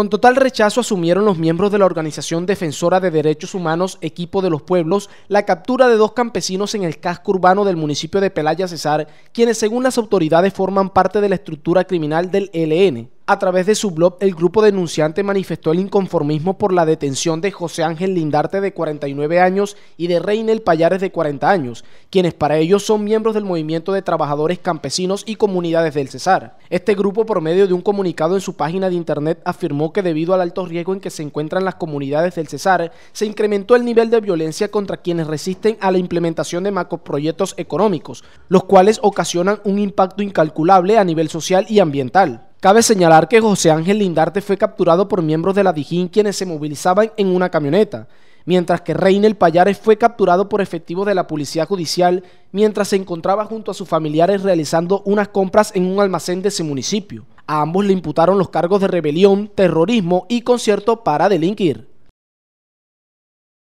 Con total rechazo asumieron los miembros de la Organización Defensora de Derechos Humanos Equipo de los Pueblos la captura de dos campesinos en el casco urbano del municipio de Pelaya Cesar, quienes según las autoridades forman parte de la estructura criminal del ELN. A través de su blog, el grupo denunciante manifestó el inconformismo por la detención de José Ángel Lindarte de 49 años y de Reinel Payares de 40 años, quienes para ellos son miembros del movimiento de trabajadores campesinos y comunidades del Cesar. Este grupo, por medio de un comunicado en su página de internet, afirmó que debido al alto riesgo en que se encuentran las comunidades del Cesar, se incrementó el nivel de violencia contra quienes resisten a la implementación de macroproyectos económicos, los cuales ocasionan un impacto incalculable a nivel social y ambiental. Cabe señalar que José Ángel Lindarte fue capturado por miembros de la Dijín quienes se movilizaban en una camioneta, mientras que Reynel Payares fue capturado por efectivos de la Policía Judicial mientras se encontraba junto a sus familiares realizando unas compras en un almacén de ese municipio. A ambos le imputaron los cargos de rebelión, terrorismo y concierto para delinquir.